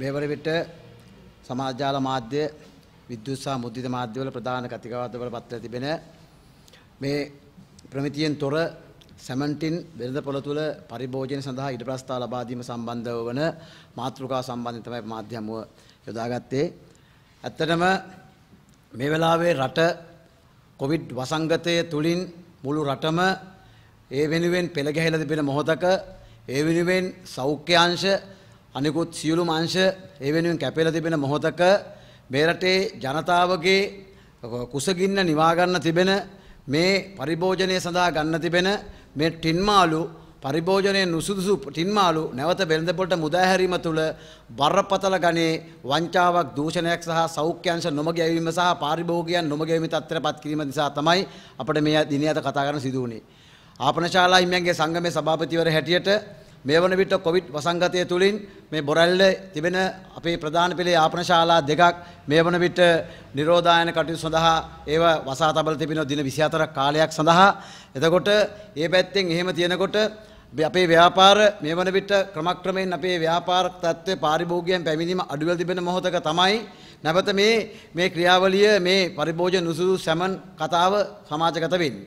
මෙවර විට සමාජාල මාධ්‍ය විද්‍යුත් සහ මුද්‍රිත මාධ්‍යවල ප්‍රධාන කතිකාවතවල පත්වලා තිබෙන මේ ප්‍රමිතියෙන් තොර සැමන්ටින් වෙළඳ පොළ තුළ පරිභෝජන සඳහා ඉඩ ප්‍රස්ථා ලබා දීම සම්බන්ධව වන මාතෘකා සම්බන්ධයෙන් තමයි මාධ්‍ය හමුව යොදාගත්තේ. ඇත්තටම මේ වෙලාවේ රට කොවිඩ් වසංගතය තුලින් මුළු රටම ඒ වෙනුවෙන් පෙළ ගැහිලා තිබෙන මොහොතක ඒ වෙනුවෙන් සෞඛ්‍ය අංශ අනිකුත් සියලුම අංශ ඒ වෙනුවෙන් කැපෙලා තිබෙන මොහොතක මේ රටේ ජනතාවගේ කුසගින්න නිවා ගන්න තිබෙන මේ පරිභෝජනය සඳහා ගන්න තිබෙන මේ ටින්මාලු පරිභෝජනයේ නුසුදුසු ටින්මාලු නැවත වෙළඳපොළට මුදා හැරීම තුළ බරපතල ගණේ වංචාවක් දූෂණයක් සහ සෞඛ්‍යංශ නොමග යැවීම සහ පාරිභෝගිකයන් නොමග යැවීම තත්ත්වයටපත් කිරීම නිසා තමයි අපිට මේ දිනේ අද කතා කරන්න සිදු වුනේ. ආපනශාලා හිමියන්ගේ සංගමේ සභාපතිවර හැටියට මේ වන විට කොවිඩ් වසංගතය තුළින් මේ බොරැල්ල තිබෙන අපේ ප්‍රධාන පෙළේ ආපන ශාලා දෙකක් මේ වන විට නිරෝධායන කටයුතු සඳහා ඒව වසා තබල තිබෙන දින 24ක් කාලයක් සඳහා එතකොට ඒ පැත්තෙන් එහෙම තියෙනකොට අපේ ව්‍යාපාර මේ වන විට ක්‍රමක්‍රමයෙන් අපේ ව්‍යාපාර තත්ත්වය පාරිභෝගිකයන් පැමිණීම අඩුවෙලා තිබෙන මොහොතක තමයි නැවත මේ මේ ක්‍රියාවලිය මේ පරිභෝජන නුසුදු සැමන් කතාව සමාජගත වෙන්නේ.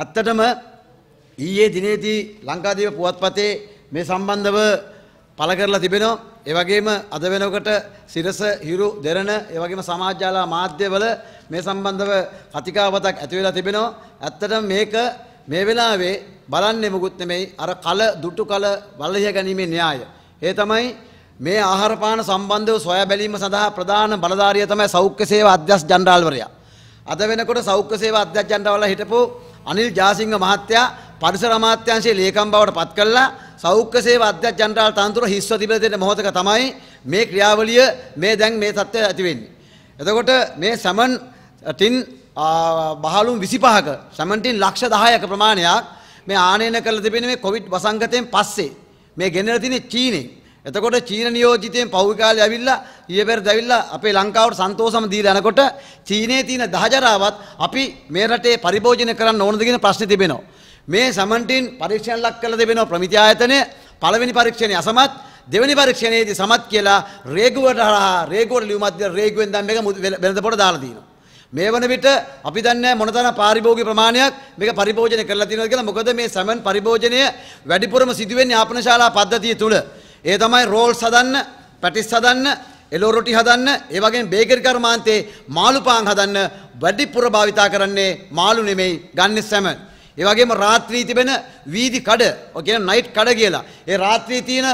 ඇත්තටම ඊයේ දිනේදී ලංකාදීප පුවත්පතේ මේ සම්බන්ධව පල කරලා තිබෙනවා. ඒ වගේම අද වෙනකොට සිරස හිරු දෙරණ ඒ වගේම සමාජාලා මාධ්‍යවල මේ සම්බන්ධව කතිකාවතක් ඇති වෙලා තිබෙනවා. ඇත්තටම මේක මේ වෙලාවේ බලන්නේ මුකුත් නෙමෙයි අර කල දුටු කල වලහිය ගැනීමේ න්‍යාය. ඒ තමයි මේ ආහාර පාන සම්බන්ධව සොයා බැලීම සඳහා ප්‍රධාන බලධාරිය තමයි සෞඛ්‍ය සේවා අධ්‍යක්ෂ ජනරාල්වරයා. අද වෙනකොට සෞඛ්‍ය සේවා අධ්‍යක්ෂ ජනරාල්වරයා හිටපු අනිල් ජාසිංහ මහත්තයා පරිසර අමාත්‍යාංශයේ ලේකම් බවට පත් කළා. සෞඛ්‍ය සේවා අධ්‍යක්ෂ ජනරාල් තනතුර හිස්ව තිබෙන දෙන මොහොතක තමයි මේ ක්‍රියාවලිය මේ දැන් මේ தත්ත්වය ඇති වෙන්නේ. එතකොට මේ සමන් ටින් බහලුම් 25ක සමන් ටින් ලක්ෂ 10ක ප්‍රමාණයක් මේ ආනයන කරලා තිබෙන මේ කොවිඩ් වසංගතයෙන් පස්සේ මේ ගෙනලා තියෙන චීනේ එතකොට චීන නියෝජිතයෙන් පෞද්ගල කාලේ ඇවිල්ලා ඊයේපෙර දැවිල්ලා අපේ ලංකාවට සන්තෝෂම දීලා යනකොට චීනයේ තියෙන දහජරාවත් අපි මේ රටේ පරිභෝජනය කරන්න ඕනද කියන ප්‍රශ්නේ තිබෙනවා. මේ සමන්ටින් පරීක්ෂණ ලක් කරලා තිබෙනවා ප්‍රමිති ආයතනය පළවෙනි පරීක්ෂණයේ අසමත් දෙවැනි පරීක්ෂණයේදී සමත් කියලා රේගුවට හරහා රේගුවට ලියුමක් දීලා රේගුවෙන් දැන් මේක වෙනද පොට දාලා තියෙනවා. මේ වන විට අපි දන්නේ මොනතරම් පාරිභෝගික ප්‍රමාණයක් මේක පරිභෝජනය කරලා තියෙනවද කියලා. මොකද මේ සමන් පරිභෝජනය වැඩිපුරම සිදුවෙන්නේ ආපනශාලා පද්ධතිය තුළ. ඒ තමයි රෝල් සදන්න පැටිස් හදන්න එලෝරොටි හදන්න ඒවගේ බේගර් කර්මාන්තේ මාළුපාන් හදන්න වැඩිපුර භාවිතා කරන්නේ මාළු නෙමෙයි ගන්න සැමන්. ඒ වගේම රාත්‍රී තිබෙන වීදි කඩ, ඔය කියන නයිට් කඩ කියලා. ඒ රාත්‍රී තියෙන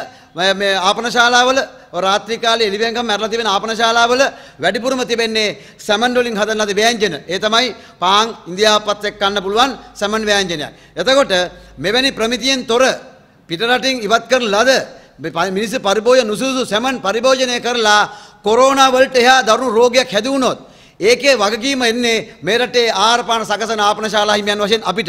මේ ආපනශාලාවල රාත්‍රී කාලේ එළිවෙන්කම් මැරලා තිබෙන ආපනශාලාවල වැඩිපුරම තිබෙන්නේ සැමන් වලින් හදන ලද ව්‍යංජන. ඒ තමයි පාන් ඉන්දියාපත් එක්ක කන්න පුළුවන් සැමන් ව්‍යංජනයක්. එතකොට මෙවැනි ප්‍රමිතියෙන් තොර පිටරටින් ඉවත් කරන ලද මිනිස පරිභෝජ නුසුසු සැමන් පරිභෝජනය කරලා කොරෝනාවලට එහා දරුණු රෝගයක් හැදවුණොත්. ඒකේ වගකීම එන්නේ මේරටේ ආරපාන සකසන ආපනශාලා හිමියන් වශයෙන් අපිට.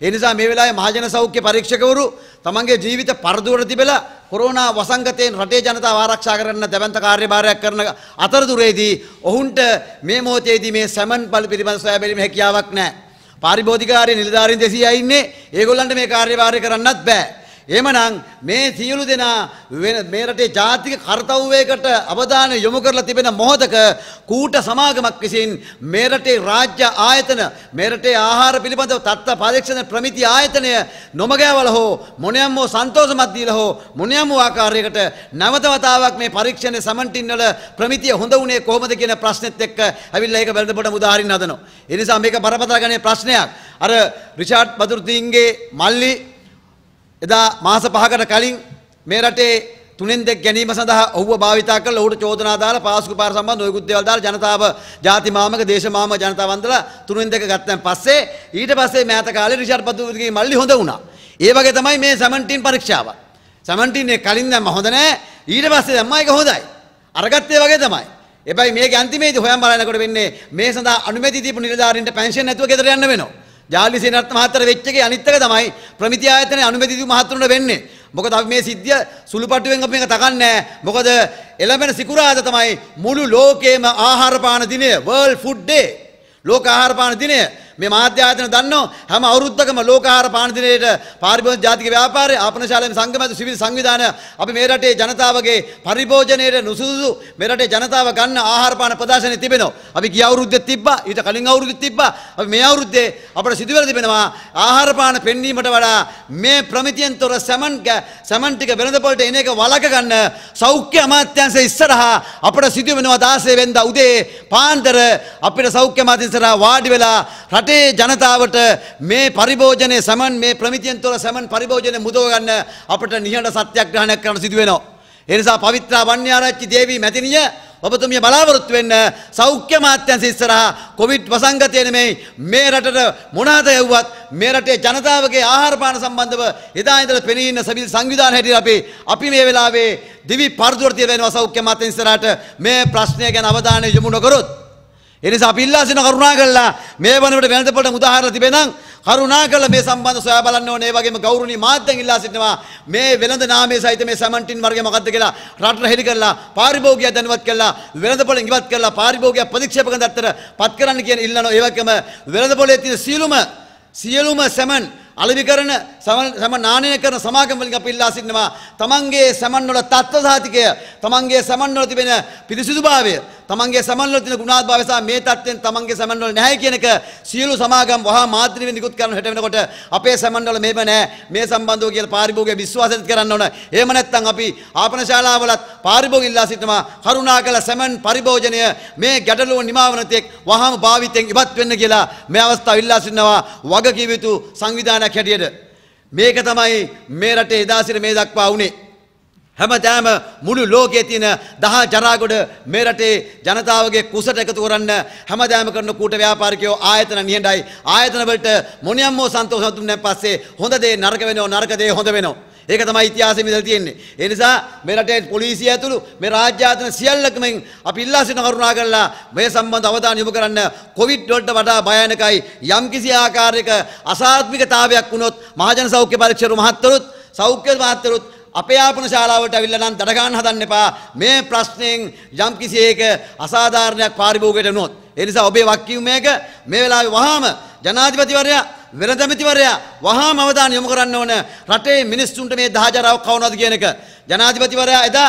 එනිසා මේ වෙලාවේ මහජන සෞඛ්‍ය පරීක්ෂකවරු තමන්ගේ ජීවිත පරදුවර තිබෙලා කොරෝනා වසංගතයෙන් රටේ ජනතාව ආරක්ෂා කරන්න දැවන්ත කාර්යභාරයක් කරන අතරතුරේදී ඔවුන්ට මේ මොහොතේදී මේ සැමන් පල් පිළිබඳ සොයා බැලීමේ හැකියාවක් නැහැ. පාරිභෝධිකාරී නිලධාරීන් 200යි ඉන්නේ. ඒගොල්ලන්ට මේ කාර්යභාරය කරන්නත් බෑ. එමනම් මේ සියලු දෙනා මේ රටේ ජාතික කර්තව්‍යයකට අවධානය යොමු කරලා තිබෙන මොහොතක කූට සමාගමක් විසින් මේ රටේ රාජ්‍ය ආයතන මේ රටේ ආහාර පිළිබඳව තත්ත්ව පරීක්ෂණ ප්‍රමිති ආයතනය නොමගෑවල හෝ මොනියම් හෝ සන්තෝෂමත් දීලා හෝ මොනියම් වූ ආකාරයකට නැවත වතාවක් මේ පරීක්ෂණය සමන්ටින් වල ප්‍රමිතිය හොඳ වුණේ කොහොමද කියන ප්‍රශ්නෙත් එක්ක ඇවිල්ලා ඒක බැලඳපොට උදාහරින්න හදනවා. ඒ නිසා මේක බරපතල ගණේ ප්‍රශ්නයක්. අර රිචාඩ් බදුර්දීන්ගේ මල්ලි එදා මාස පහකට කලින් මේ රටේ තුනෙන් දෙක් ගැනීම සඳහා ඔහුව භාවිතා කරලා ඔහුට චෝදනා දාලා පාසුකු පාර සම්බන්ධ ඔයකුත් දේවල් දාලා ජනතාව ಜಾති මාමක දේශ මාමක ජනතාව වන්දලා තුනෙන් දෙක ගත්තන් පස්සේ ඊට පස්සේ මෑත කාලේ රිෂාඩ් පදුවතුගේ මල්ලි හොඳ වුණා. ඒ වගේ තමයි මේ 17 පරීක්ෂාව. 17 එක කලින් දැම්ම හොඳ නැහැ. ඊට පස්සේ දැම්මා ඒක හොඳයි. අරගත්තේ වගේ තමයි. එබැයි මේක අන්තිමේදී හොයන් බලනකොට වෙන්නේ මේ සඳහා අනුමැති දීපු නිලධාරීන්ට පෙන්ෂන් නැතුව ගෙදර යන්න වෙනවා. ජාලි සේනරත් මහත්තර වෙච්ච එකේ අනිත් එක තමයි ප්‍රමිති ආයතනයේ අනුමැතිතු මහත්තුන්ට වෙන්නේ. මොකද අපි මේ සිද්ධිය සුළු පටුවෙන් අපි මේක තකන්නේ මොකද එළඹෙන සිකුරාදා තමයි මුළු ලෝකේම ආහාර පාන දිනය World Food Day. ලෝක ආහාර පාන දිනය. මේ මාධ්‍යායතන දන්නෝ හැම අවුරුද්දකම ලෝකාහාර පාන දිනේට පාරිභෝජන ජාතික ව්‍යාපාරය ආපනශාලාවේ සංගමත සිවිල් සංවිධානය අපි මේ රටේ ජනතාවගේ පරිභෝජනයේ නුසුසුසු මේ රටේ ජනතාව ගන්න ආහාර පාන ප්‍රදර්ශනයේ තිබෙනවා. අපි ගිය අවුරුද්දේ තිබ්බා ඊට කලින් අවුරුද්දේ තිබ්බා. අපි මේ අවුරුද්දේ අපට සිදුවලා තිබෙනවා ආහාර පාන පෙන්වීමට වඩා මේ ප්‍රමිතියෙන් තොර සැමන් සැමන් ටික වෙළඳ පොළට එන එක වලක ගන්න සෞඛ්‍ය අමාත්‍යාංශය ඉස්සරහා අපට සිදුවෙනවා 16 වෙනිදා උදේ පාන්දර අපිට සෞඛ්‍ය අමාත්‍යාංශය වාඩි වෙලා රට රටේ ජනතාවට මේ පරිභෝජනය සමන් මේ ප්‍රමිතියන් තුළ සමන් පරිභෝජනය මුදවගන්න අපට නිහඬ සත්‍යග්‍රහණයක් කරන්න සිදු වෙනවා. ඒ නිසා පවිත්‍රා වන්‍යාරච්චි දේවී මැතිනිය ඔබතුමිය බලාපොරොත්තු වෙන්න සෞඛ්‍ය මාත්‍යන්සි ඉස්සරහා කොවිඩ් වසංගතය නෙමෙයි මේ රටට මොනවාද යවුවත් මේ රටේ ජනතාවගේ ආහාර පාන සංබන්ධව එදා ඉඳලා පෙනී ඉන්න සබිල් සංවිධාන හැටියට අපි අපි මේ වෙලාවේ දිවි පරිදුවර තියෙන සෞඛ්‍ය මාත්‍යන්සි ඉස්සරහට මේ ප්‍රශ්නය ගැන අවධානය යොමු නොකරොත් එනිසා පිල්ලාසින කරුණා කළා මේ වනවිට වෙනතපලට උදාහරණ තිබෙනම් කරුණා කළා මේ සම්බන්ධ සොයා බලන්න ඕනේ. ඒ වගේම ගෞරවනීය මාධ්‍යන් ඉල්ලා සිටිනවා මේ වෙළඳ නාමයේ සහිත මේ සමන්ටින් වර්ගය මොකද්ද කියලා රටට හෙළි කරලා පාරිභෝගිකය දැනුවත් කළා වෙළඳපොළ ඉවත් කරලා පාරිභෝගිකය ප්‍රතික්ෂේප කරන දත්තර පත් කරන්න කියන ඉල්ලනවා. ඒ වගේම වෙළඳපොළේ තියෙන සියලුම සියලුම සමන් අලවි කරන සම නානය කරන සමාගම්වලින් අප ඉල්ලා සිටිනවා තමන්ගේ සමන්වල තත්ත්ව සාතිකය තමන්ගේ සමන්වල තිබෙන පිරිසිදුභාවය තමන්ගේ සමන්වල තියෙන ගුණාත්භාවය සහ මේ තත්ත්වෙන් තමන්ගේ සමන්වල නැහැ කියන එක සියලු සමාගම් වහා මාත්‍රිවෙන් නිකුත් කරන හැට වෙනකොට අපේ සමන්වල මේම නැහැ මේ සම්බන්ධව කියලා පාරිභෝගික විශ්වාසයත් කරන්න ඕන එහෙම නැත්නම් අපි ආපන ශාලාවලත් පාරිභෝගික ඉල්ලා සිටිනවා කරුණාකර සමන් පරිභෝජනය මේ ගැටලුව නිමාවන තෙක් වහාම භාවිතයෙන් ඉවත් වෙන්න කියලා මේ අවස්ථාව ඉල්ලා සිටිනවා වගකීම් යුතු සංවිධානය ප්‍රශ්නයක් හැටියට මේක තමයි මේ රටේ එදා සිට මේ දක්වා වුණේ. හැමදාම මුළු ලෝකයේ තියෙන දහ ජරාගොඩ මේ රටේ ජනතාවගේ කුසට එකතු කරන්න හැමදාම කරන කූට ව්‍යාපාරිකයෝ ආයතන නිහඬයි ආයතන වලට මොනියම්මෝ සන්තෝෂ හඳුන්නේ පස්සේ හොඳ දේ නරක වෙනව නරක දේ හොඳ වෙනවා ඒක තමයි ඉතිහාසෙ මිදලා තියෙන්නේ. ඒ නිසා මේ රටේ පොලිසිය ඇතුළු මේ රාජ්‍ය ආයතන සියල්ලකම අපි ඉල්ලා සිටින කරුණා කරලා මේ සම්බන්ධ අවධානය යොමු කරන්න කොවිඩ් වලට වඩා භයානකයි යම්කිසි ආකාරයක අසාත්මිකතාවයක් වුණොත් මහජන සෞඛ්‍ය පරීක්ෂකරු මහත්වරුත් සෞඛ්‍ය මහත්වරුත් අපේ ආපන ශාලාවට ඇවිල්ලා නම් දඩ ගන්න හදන්න එපා මේ ප්‍රශ්නෙන් යම් කිසි එක අසාධාරණයක් පාරිභෝගයට වුණොත් ඒ නිසා ඔබේ වක්කීමේක මේ වෙලාවේ වහාම ජනාධිපතිවරයා වෙළඳැමතිවරයා වහාම අවධානය යොමු කරන්න ඕන රටේ මිනිස්සුන්ට මේ දහජරාවක් කවනවද කියන එක. ජනාධිපතිවරයා එදා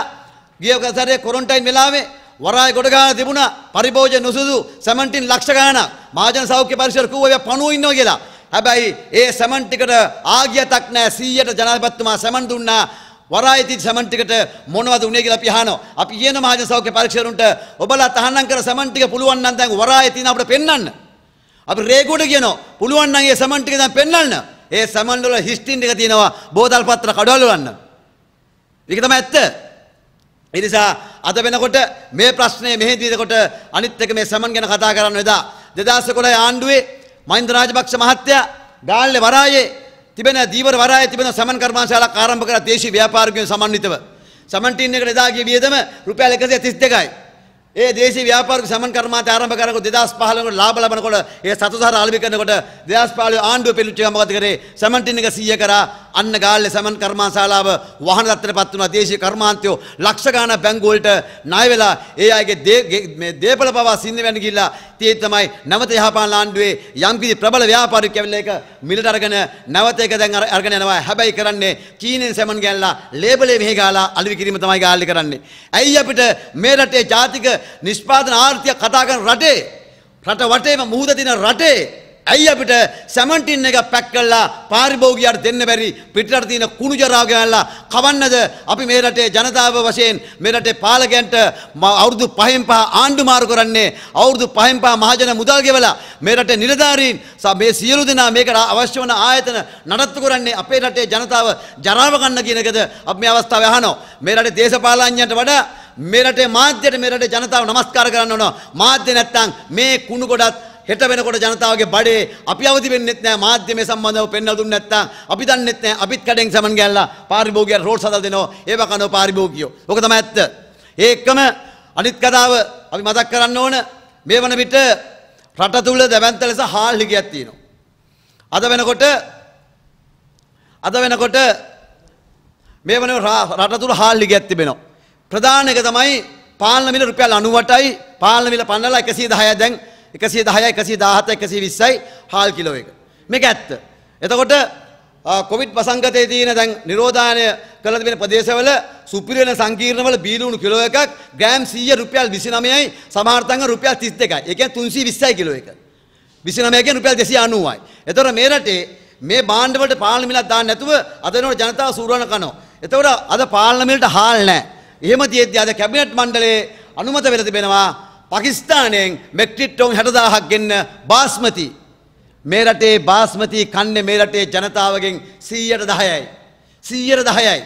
ගිය සැරේ කොරන්ටයින් වෙලාවේ වරාය ගොඩ ගන්න තිබුණා පරිභෝජන නුසුදු සැමන්ටින් ලක්ෂ ගාණක් මහජන සෞඛ්‍ය පරිසර කූවේ පණුව ඉන්නවා කියලා. හැබැයි ඒ සැමන් ටිකට ආගියතක් නැහැ 100ට ජනාධිපතිතුමා සැමන් දුන්නා වරායිති සමන්ටිකට මොනවද උනේ කියලා අපි අහනවා. අපි කියන මහජන සෞඛ්‍ය පරීක්ෂකරුන්ට ඔබලා තහනම් කර සමන්ටික පුළුවන් නම් දැන් වරායිතින අපිට පෙන්වන්න. අපි රේගුවට කියනවා පුළුවන් නම් ඒ සමන් ටික දැන් පෙන්වන්න. ඒ සමන් වල හිස්ටින් එක තියෙනවා බෝතල් පත්‍ර කඩවල වන්න. ඒක තමයි ඇත්ත. ඒ නිසා අද වෙනකොට මේ ප්‍රශ්නේ මෙහෙදී දකොට අනිත් එක මේ සමන් ගැන කතා කරන්න එදා 2011 ආණ්ඩුවේ මහින්ද රාජපක්ෂ මහත්තයා ගාල්ලේ වරායේ තිබෙන දීවර වරායේ තිබෙන සමන් කර්මාශාලාවක් ආරම්භ කරලා දේශීය ව්‍යාපාරිකයන් සමන්විතව සමන් ටීම් එකට එදා ගිය වියදම රුපියල් 132යි. ඒ දේශී ව්‍යාපාරික සමන් කර්මාන්තය ආරම්භ කරනකොට 2015 ලාභ ලබනකොට ඒ සතුටහර ආලම්භ කරනකොට 2015 ආණ්ඩුව පිළිච්ච එක මොකද කරේ සමන් ටින් එක 100 කරා අන්න ගාල්ලේ සමන් කර්මාන්ත ශාලාව වහන තත්ත්වයටපත් වුණා දේශීය කර්මාන්තයෝ ලක්ෂ ගාණක් බැංකු වලට ණය වෙලා ඒ අයගේ මේ දේපල පවා සින්න වෙන්න ගිහිල්ලා tie තමයි නැවත යහපාලන ආණ්ඩුවේ යම්කිසි ප්‍රබල ව්‍යාපාරිකයෙක් ඇවිල්ලා ඒක මිලට අරගෙන නැවත ඒක දැන් අරගෙන යනවා හැබැයි කරන්නේ චීනෙන් සමන් ගැල්ලා ලේබලේ මෙහි ගාලා අලෙවි කිරීම තමයි ගාල්ලේ කරන්නේ ඇයි අපිට මේ රටේ ජාතික නිෂ්පාදන ආර්ථික කතා කරන රටේ රට වටේම මුහුද දින රටේ ඇයි අපිට සැමන්ටින් එක පැක් කළා පාරිභෝගිකයට දෙන්න බැරි පිටරට තියෙන කුණු ජරාව ගෙනල්ලා කවන්නද අපි මේ රටේ ජනතාව වශයෙන් මේ රටේ පාලකයන්ට අවුරුදු 5න් පහ ආණ්ඩු මාරු කරන්නේ අවුරුදු 5න් පහ මහජන මුදල් ගෙවලා මේ රටේ නිලධාරීන් මේ සියලු දෙනා මේකට අවශ්‍ය වන ආයතන නඩත්තු කරන්නේ අපේ රටේ ජනතාව ජරාව ගන්න කියන එකද අපි මේ අවස්ථාවේ අහනවා මේ රටේ දේශපාලනඥයන්ට වඩා මෙරට මාධ්‍යයට මෙරට ජනතාව නමස්කාර කරන්න ඕන මාධ්‍ය නැත්තං මේ කුණු ගොඩත් හෙට වෙනකොට ජනතාවගේ බඩේ අපි අවදි වෙන්නෙත් නෑ මාධ්‍ය මේ සම්බන්ධව පෙන්වලා දුන්නේ නැත්තම් අපි දන්නෙත් නෑ අපිත් කඩෙන් සමන් ගැල්ලා පාරිභෝගිකයන් රෝඩ් සදා දෙනවා ඒව කනෝ පාරිභෝගිකයෝ ඕක තමයි ඇත්ත ඒකම අනිත් කතාව අපි මතක් කරන්න ඕන මේ වන විට රට තුල දැවැන්ත ලෙස හාල් හිගයක් තියෙනවා අද වෙනකොට අද වෙනකොට මේ වන රට තුළ හාල්ලි ගැත්තිබෙනවා. ප්‍රධාන එක තමයි පාලන මිල රුපියල් 98යි පාලන මිල පන්නලා 110යි දැන් 110යි 117යි 120යි හාල් කිලෝ එක. මේක ඇත්ත. එතකොට කොවිඩ් වසංගතයේ තියෙන දැන් නිරෝධායනය කරලා තිබෙන ප්‍රදේශවල සුපිරි වෙන සංකීර්ණවල බීලුණු කිලෝ එකක් ග්‍රෑම් 100 රුපියල් 29යි සමහර තැන්ක රුපියල් 32යි. ඒ කියන්නේ 320යි කිලෝ එක. 29 කියන්නේ රුපියල් 290යි. එතකොට මේ රටේ මේ බාණ්ඩ වලට පාලන මිලක් දාන්න නැතුව අද වෙනකොට ජනතාව සූරවන කනවා. එතකොට අද පාලන මිලට හාල් නැහැ. එහෙම තියෙද්දී අද කැබිනට් මණ්ඩලයේ අනුමත වෙලා තිබෙනවා පාකිස්තානයෙන් මෙට්‍රික් ටොන් 60000ක් ගෙන්න බාස්මති මේ රටේ බාස්මති කන්නේ මේ රටේ ජනතාවගෙන් 110යි 110යි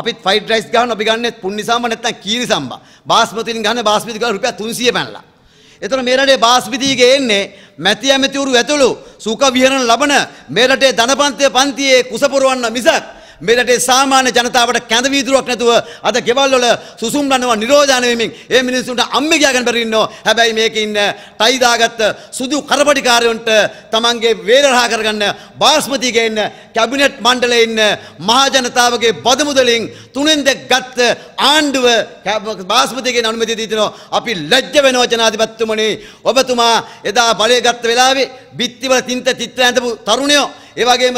අපිත් ෆයිඩ් රයිස් ගන්න අපි ගන්නෙත් පුන්නිසම්බ නැත්නම් කීරිසම්බ බාස්මතින් ගන්න බාස්මති ගාන රුපියල් 300 පැනලා එතන මේ රටේ බාස්පිතිගේ එන්නේ මැති ඇමතිවරු ඇතුළු සුඛ විහරණ ලබන මේ රටේ ධනපන්තිය පන්තියේ කුසපුරවන්න මිසක් මෙරටේ සාමාන්‍ය ජනතාවට කැඳ වීදුරුවක් නැතුව අද ගෙවල් වල සුසුම් ලනවා නිරෝධාන වෙමින් ඒ මිනිස්සුන්ට අම්මේ ගියාගෙන බැරි ඉන්නවා. හැබැයි මේකේ ඉන්න ටයි දාගත්ත සුදු කරපටිකාරයන්ට තමන්ගේ වේරහා කරගන්න බාස්මති ගේන්න කැබිනට් මණ්ඩලයේ ඉන්න මහා ජනතාවගේ බද මුදලින් තුනෙන් දෙක ගත්ත ආණ්ඩුව බාස්මති ගේන අනුමැතිය දී තිනවා. අපි ලැජ්ජ වෙනවා ජනාධිපතිතුමනි. ඔබතුමා එදා බලය ගත්ත වෙලාවේ බිත්තිවල තින්ත චිත්‍ර ඇඳපු තරුණයෝ ඒ වගේම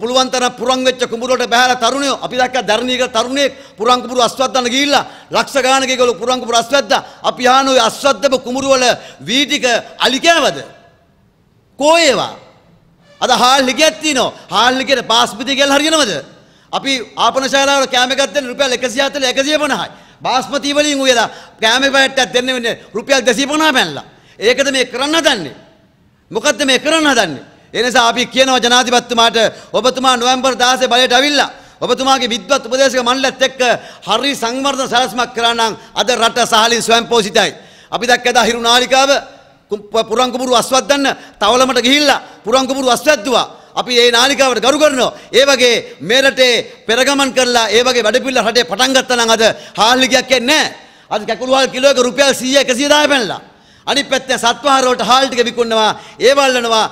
පුළුවන් තරම් පුරන් වෙච්ච කුඹුරට බහැලා තරුණයෝ අපි දැක්ක ධර්ණී කියලා තරුණයෙක් පුරන් කුඹුර අස්වැද්දන්න ගිහිල්ලා ලක්ෂ ගානක ඒගොල්ලෝ පුරන් කුඹුර අස්වැද්දා අපි ආන ඔය අස්වැද්දපු කුඹුර වල වී ටික අලි කෑවද කෝ ඒවා අද හාල් ලිකයක් තියෙනවා හාල් ලිකේට පාස්පති කියලා හරියනවද අපි ආපන ශාලාවල කෑම එකක් දෙන්න රුපියල් 170 150යි බාස්මති වලින් උයලා කෑම පැට්ටක් දෙන්න වෙන්නේ රුපියල් 250 පැනලා ඒකද මේ කරන්න හදන්නේ මොකද්ද මේ කරන්න හදන්නේ එනිසා අපි කියනවා ජනාධිපතිතුමාට ඔබතුමා නොවැම්බර් 16 බලයට අවිල්ලා ඔබතුමාගේ විද්වත් උපදේශක මණ්ඩලයත් එක්ක හරි සංවර්ධන සැලසුමක් කරා නම් අද රට සහලින් ස්වයංපෝෂිතයි. අපි දැක්කද හිරු නාලිකාව පුරංගුබුරු අස්වැද්දන්න තවලමට ගිහිල්ලා පුරංගුබුරු අස්වැද්දුවා. අපි ඒ නාලිකාවට ගරු කරනවා. ඒ වගේ මෙරටේ පෙරගමන් කරලා ඒ වගේ වැඩපිළිවෙල රටේ පටන් ගත්තා නම් අද හාල්ලිකයක් කියන්නේ නැහැ. අද කැකුළුවල් කිලෝ එක රුපියල් 100 110 පැනලා. අනිත් පැත්තෙන් සත්වහාර වලට හාල් ටික විකුණනවා, ඒවල් වෙනවා,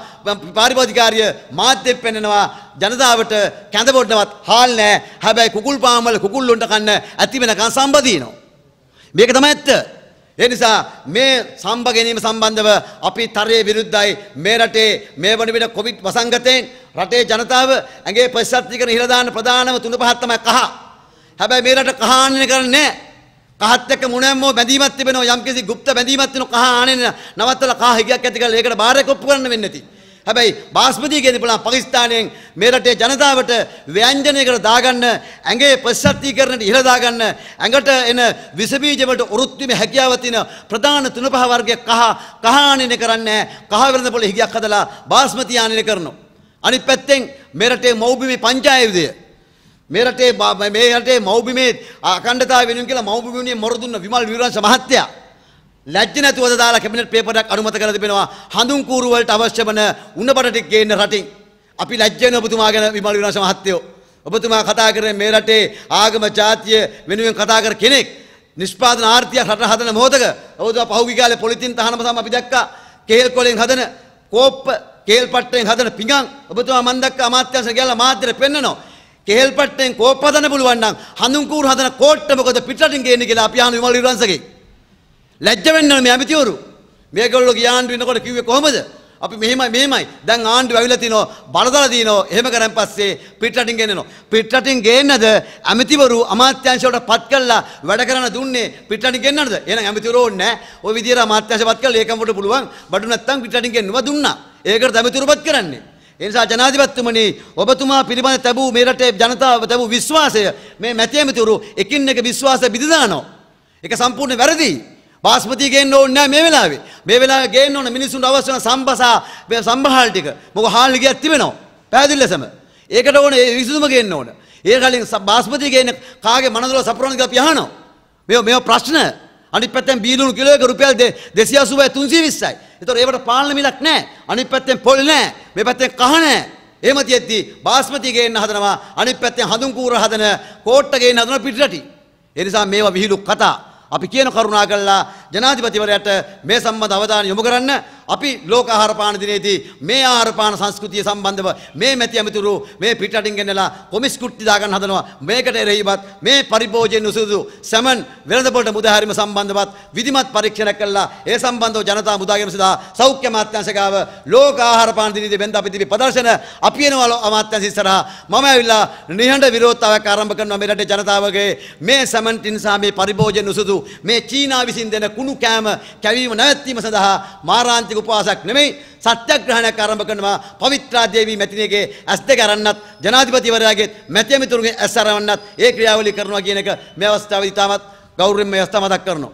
පාරිභෝධිකාරිය මාධ්‍යෙත් පෙන්නනවා, ජනතාවට කැඳ බොඩනවත් හාල් නැහැ. හැබැයි කුකුල් පාම් වල කුකුල් උන්ට කන්න ඇති වෙනකන් සම්බදිනවා. මේක තමයි ඇත්ත. ඒ නිසා මේ සම්බ ගැනීම සම්බන්ධව අපි තරයේ විරුද්ධයි මේ රටේ මේ වන විට කොවිඩ් වසංගතයෙන් රටේ ජනතාව ඇගේ ප්‍රතිශක්තිකරණ ඉහළ දාන්න ප්‍රධානම තුන පහක් තමයි කහ. හැබැයි මේ රට කහාන්නේ කරන්නේ නැහැ. කහත් එක්ක මුණැම්මෝ බැඳීමක් තිබෙනවා යම්කිසි গুপ্ত බැඳීමක් තියෙනවා කහ ආනෙන නවත්තලා කහ හිගයක් ඇති කරලා ඒකට බාරයක් ඔප්පු කරන්න වෙන්නේ නැති. හැබැයි බාස්මතිය ගෙන්න පුළුවන් පාකිස්තානයෙන් මේ රටේ ජනතාවට ව්‍යංජනයකට දාගන්න ඇඟේ ප්‍රතිශක්තිකරණයට ඉහළ දාගන්න ඇඟට එන විස බීජ වලට උරුත්widetilde හැකියාව තියෙන ප්‍රධාන තුන පහ වර්ගය කහ කහානින කරන්නේ කහ වෙළඳ පොළ හිගයක් හදලා බාස්මතිය ආනින කරනවා අනිත් පැත්තෙන් මේ රටේ මෞබිමේ පංචායතනය මේ රටේ මේ රටේ මෞබිමේ අඛණ්ඩතාවය වෙනුවෙන් කියලා මෞබිමේ මොර දුන්න විමල් විරංශ මහත්තයා ලැජ්ජ නැතුවද දාලා කැබිනට් පේපර් එකක් අනුමත කරලා තිබෙනවා හඳුන් කූරු වලට අවශ්‍ය වන උණබඩ ටික ගේන්න රටින් අපි ලැජ්ජ වෙන ඔබතුමා ගැන විමල් විරංශ මහත්තයෝ ඔබතුමා කතා කරන්නේ මේ රටේ ආගම ජාතිය වෙනුවෙන් කතා කර කෙනෙක් නිෂ්පාදන ආර්ථිකය රට හදන මොහොතක ඔබතුමා පහුගිය කාලේ පොලිතින් තහනම තමයි අපි දැක්කා කේල් කොලෙන් හදන කෝප්ප කේල් පට්ටෙන් හදන පිඟන් ඔබතුමා මන් දැක්ක අමාත්‍යංශ කියලා මාත්‍යර පෙන්නනවා කෙල්පට්ටෙන් කෝපදන පුළුවන්නම් හඳුන්කූර හදන කෝට්ට මොකද පිටරටින් ගේන්නේ කියලා අපි අහන විමල් විරංශගේ ලැජ්ජ වෙන්න ඕනේ මේ ඇමතිවරු මේගොල්ලෝ ගියාන්ඩු වෙනකොට කිව්වේ කොහමද අපි මෙහෙමයි මෙහෙමයි දැන් ආණ්ඩුව ඇවිල්ලා තිනෝ බලදලා දිනෝ එහෙම කරන් පස්සේ පිටරටින් ගෙන්නනෝ පිටරටින් ගේන්නද ඇමතිවරු අමාත්‍යාංශ වලට පත් කළා වැඩ කරන දුන්නේ පිටරටින් ගෙන්නනද එහෙනම් ඇමතිවරු ඕනේ නැහැ ওই විදියට අමාත්‍යාංශ පත් කළා ඒකම වලට පුළුවන් බඩු නැත්තම් පිටරටින් ගෙන්නවා දුන්නා ඒකට ඇමතිවරු පත් කරන්නේ එනිසා ජනාධිපත්තුමනි ඔබතුමා පිළිබඳ තැබූ මේ රටේ ජනතාව තැබූ විශ්වාසය මේ මැතිඇමතිවරු එකින් එක විශ්වාසය බිඳදානවා. ඒක සම්පූර්ණ වැරදි. බාස්පති ගේන්න ඕනේ නැහැ මේ වෙලාවේ. මේ වෙලාවේ ගේන්න ඕන මිනිසුන්ට අවශ්‍ය වෙන සම්බසා සම්භාල් ටික. මොකද හාල් ගියක් තිබෙනවා. පැහැදිලි ලෙසම. ඒකට ඕනේ ඒ විසඳුම ගේන්න ඕන. ඒ කලින් බාස්පති ගේන්න කාගේ මනසල සපුරනද කියලා අපි අහනවා. මේ මේ ප්‍රශ්න අනිත් පැත්තෙන් බීලුණු කිලෝ එක රුපියල් 280යි 320යි. ඒතකොට ඒවට පාලන මිලක් නැහැ. අනිත් පැත්තෙන් පොල් නැහැ. මේ පැත්තෙන් කහ නැහැ. එහෙම තියෙද්දි බාස්මති ගේන්න හදනවා. අනිත් පැත්තෙන් හඳුන් කූර හදන කෝට්ට ගේන්න හදන පිටරටි. ඒ නිසා මේවා විහිළු කතා. අපි කියන කරුණා කළා ජනාධිපතිවරයාට මේ සම්බන්ධ අවධානය යොමු කරන්න අපි ලෝක ආහාරපාන දිනේදී මේ ආහාරපාන සංස්කෘතිය සම්බන්ධව මේ මැති ඇමතිවරු මේ පිටරටින් ගෙනලා කොමිස් කුට්ටි දාගන්න හදනවා මේකට එරෙහිවත් මේ පරිභෝජයෙන් උසුදු සැමන් වෙළඳපොළට මුදාහැරීම සම්බන්ධවත් විධිමත් පරීක්ෂණ කළා ඒ සම්බන්ධව ජනතා මුදා ගැනීම සඳහා සෞඛ්‍ය අමාත්‍යාංශ ගාව ලෝක ආහාරපාන දිනේදී වෙන්ද අපි තිබි ප්‍රදර්ශන අපි එනවා අමාත්‍යාංශ ඉස්සරහා මම ඇවිල්ලා නිහඬ විරෝධතාවක් ආරම්භ කරනවා මේ රටේ ජනතාවගේ මේ සැමන් ටින්සා මේ පරිභෝජයෙන් උසුදු මේ චීනා විසින් දෙන කුණු කෑම කැවීම නැවැත්වීම සඳහා මාරාන්තික උපවාසයක් නෙමෙයි සත්‍යග්‍රහණයක් ආරම්භ කරනවා පවිත්‍රා දේවී මැතිණියගේ ඇස් දෙක අරන්නත් ජනාධිපතිවරයාගේ මැතිමිතුරුගේ ඇස් අරවන්නත් ඒ ක්‍රියාවලිය කරනවා කියන එක මේ අවස්ථාවේදී තාමත් ගෞරවයෙන් මේ අවස්ථාව මතක් කරනවා